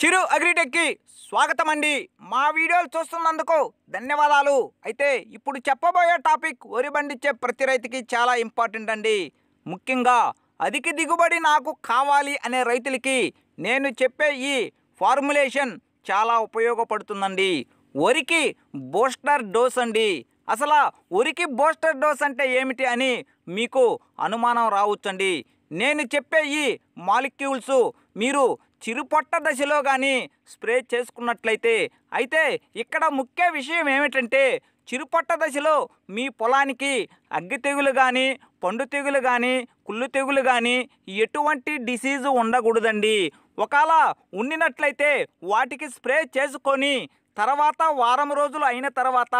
చిరు అగ్రిటెక్కి స్వాగతం అండి మా వీడియోలు చూస్తున్నందుకు ధన్యవాదాలు అయితే ఇప్పుడు చెప్పబోయే టాపిక్ వరి పండించే ప్రతి రైతుకి చాలా ఇంపార్టెంట్ అండి ముఖ్యంగా అధిక దిగుబడి నాకు కావాలి అనే రైతులకి నేను చెప్పే ఈ ఫార్ములేషన్ చాలా ఉపయోగపడుతుందండి వరికి బూస్టర్ డోస్ అండి అసలు వరికి బూస్టర్ డోస్ అంటే ఏమిటి అని మీకు అనుమానం రావచ్చండి నేను చెప్పే ఈ మాలిక్యూల్స్ మీరు చిరుపొట్ట దశలో కానీ స్ప్రే చేసుకున్నట్లయితే అయితే ఇక్కడ ముఖ్య విషయం ఏమిటంటే చిరుపొట్ట దశలో మీ పొలానికి అగ్గి తెగులు కానీ పండు తెగులు కానీ కుళ్ళు తెగులు కానీ ఎటువంటి డిసీజు ఉండకూడదండి ఒకవేళ ఉండినట్లయితే వాటికి స్ప్రే చేసుకొని తర్వాత వారం రోజులు అయిన తర్వాత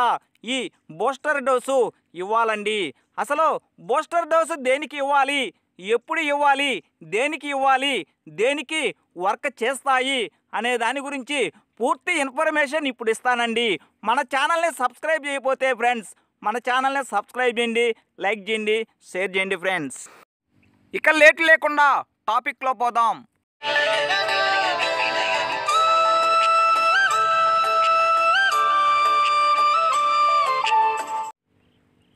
ఈ బూస్టర్ డోసు ఇవ్వాలండి అసలు బూస్టర్ డోసు దేనికి ఇవ్వాలి ఎప్పుడు ఇవ్వాలి దేనికి ఇవ్వాలి దేనికి వర్క్ చేస్తాయి అనే దాని గురించి పూర్తి ఇన్ఫర్మేషన్ ఇప్పుడు ఇస్తానండి మన ఛానల్ని సబ్స్క్రైబ్ చేయకపోతే ఫ్రెండ్స్ మన ఛానల్ని సబ్స్క్రైబ్ చేయండి లైక్ చేయండి షేర్ చేయండి ఫ్రెండ్స్ ఇక లేట్ లేకుండా టాపిక్లో పోదాం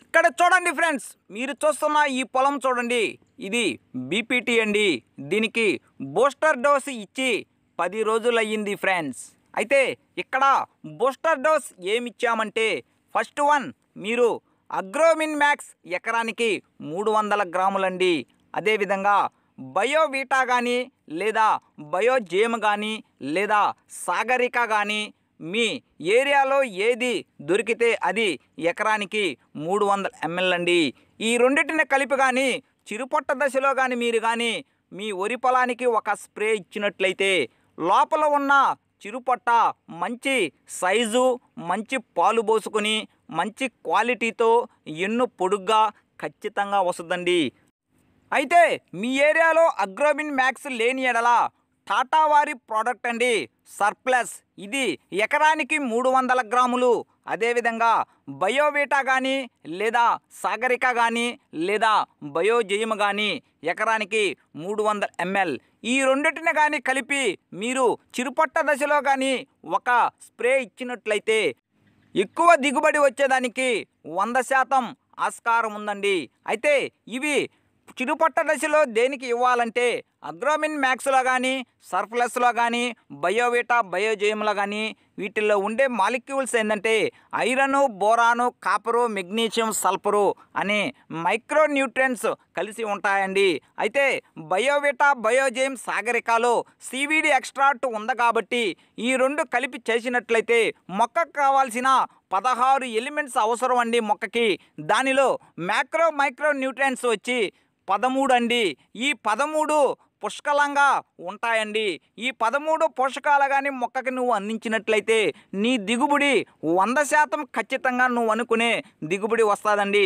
ఇక్కడ చూడండి ఫ్రెండ్స్ మీరు చూస్తున్న ఈ పొలం చూడండి ఇది బీపీటీ అండి దీనికి బూస్టర్ డోస్ ఇచ్చి పది రోజులయ్యింది ఫ్రెండ్స్ అయితే ఇక్కడ బూస్టర్ డోస్ ఏమిచ్చామంటే ఫస్ట్ వన్ మీరు అగ్రోమిన్ మ్యాక్స్ ఎకరానికి మూడు వందల గ్రాములండి అదేవిధంగా బయోవీటా కానీ లేదా బయోజేమ్ కానీ లేదా సాగరిక కానీ మీ ఏరియాలో ఏది దొరికితే అది ఎకరానికి మూడు వందల ఎంఎల్ అండి ఈ రెండింటిని కలిపి కానీ చిరుపొట్ట దశలో కానీ మీరు కానీ మీ వరి పొలానికి ఒక స్ప్రే ఇచ్చినట్లయితే లోపల ఉన్న చిరుపొట్ట మంచి సైజు మంచి పాలు పోసుకుని మంచి క్వాలిటీతో ఎన్ను పొడుగ్గా ఖచ్చితంగా వస్తుందండి అయితే మీ ఏరియాలో అగ్రోబిన్ మ్యాక్స్ లేని ఎడలా టాటా వారి ప్రోడక్ట్ అండి సర్ప్లస్ ఇది ఎకరానికి మూడు వందల గ్రాములు అదేవిధంగా బయోవీటా కానీ లేదా సాగరిక కానీ లేదా బయోజయం కానీ ఎకరానికి మూడు వందల ఎంఎల్ ఈ రెండింటిని కానీ కలిపి మీరు చిరుపట్ట దశలో కానీ ఒక స్ప్రే ఇచ్చినట్లయితే ఎక్కువ దిగుబడి వచ్చేదానికి వంద శాతం ఆస్కారం ఉందండి అయితే ఇవి చిరుపట్ట దశలో దేనికి ఇవ్వాలంటే అగ్రోమిన్ మ్యాక్స్లో కానీ సర్ప్లస్లో కానీ బయోవిటా బయోజేమ్లో కానీ వీటిల్లో ఉండే మాలిక్యూల్స్ ఏంటంటే iron boron copper magnesium sulphur అనే మైక్రోన్యూట్రియన్స్ కలిసి ఉంటాయండి అయితే బయోవిటా బయోజేమ్ సాగరికాలో సివిడి ఎక్స్ట్రాక్ట్ ఉంది కాబట్టి ఈ రెండు కలిపి చేసినట్లయితే మొక్కకు కావాల్సిన పదహారు ఎలిమెంట్స్ అవసరం అండి మొక్కకి దానిలో మ్యాక్రో మైక్రో న్యూట్రియన్స్ వచ్చి పదమూడు అండి ఈ పదమూడు పుష్కలంగా ఉంటాయండి ఈ పదమూడు పోషకాలు కానీ మొక్కకి నువ్వు అందించినట్లయితే నీ దిగుబడి వంద శాతం ఖచ్చితంగా నువ్వు అనుకునే దిగుబడి వస్తుందండి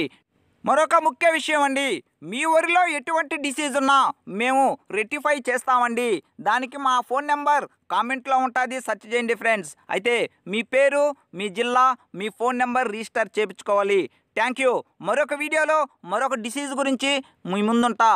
మరొక ముఖ్య విషయం అండి మీ ఊరిలో ఎటువంటి డిసీజ్ ఉన్నా మేము రెక్టిఫై చేస్తామండి దానికి మా ఫోన్ నెంబర్ కామెంట్లో ఉంటుంది సర్చ్ చేయండి ఫ్రెండ్స్ అయితే మీ పేరు మీ జిల్లా మీ ఫోన్ నెంబర్ రిజిస్టర్ చేయించుకోవాలి థ్యాంక్ యూ మరొక వీడియోలో మరొక డిసీజ్ గురించి మీ ముందుంటా